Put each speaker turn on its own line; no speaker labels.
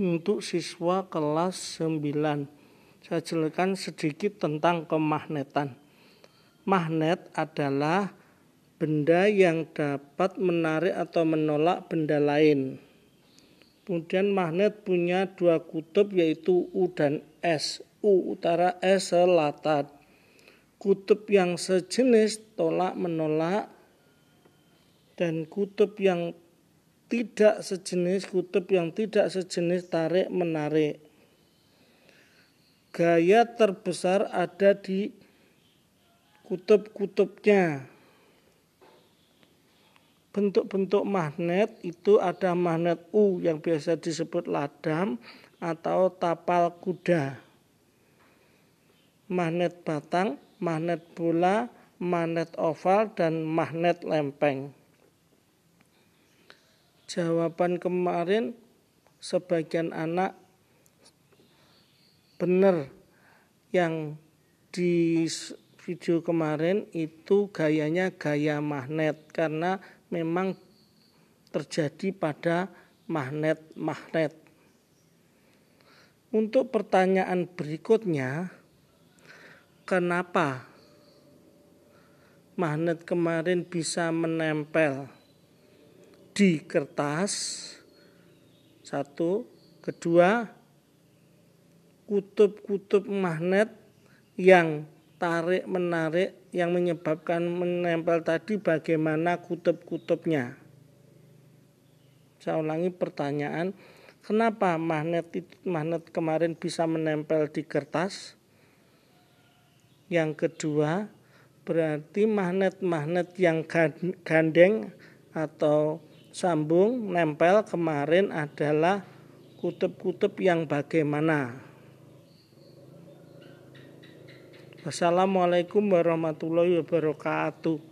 untuk siswa kelas 9. Saya jelaskan sedikit tentang kemagnetan. Magnet adalah benda yang dapat menarik atau menolak benda lain. Kemudian magnet punya dua kutub yaitu U dan S. U utara, S selatan. Kutub yang sejenis tolak menolak dan kutub yang tidak sejenis kutub yang tidak sejenis tarik menarik gaya terbesar ada di kutub-kutubnya bentuk-bentuk magnet itu ada magnet U yang biasa disebut ladam atau tapal kuda. Magnet batang, magnet bola, magnet oval dan magnet lempeng jawaban kemarin sebagian anak benar yang di video kemarin itu gayanya gaya magnet karena memang terjadi pada magnet-magnet. Untuk pertanyaan berikutnya, kenapa magnet kemarin bisa menempel? di kertas satu kedua kutub-kutub magnet yang tarik menarik yang menyebabkan menempel tadi bagaimana kutub-kutubnya saya ulangi pertanyaan kenapa magnet itu, magnet kemarin bisa menempel di kertas yang kedua berarti magnet-magnet yang gandeng atau sambung nempel kemarin adalah kutub-kutub yang bagaimana. Wassalamualaikum warahmatullahi wabarakatuh.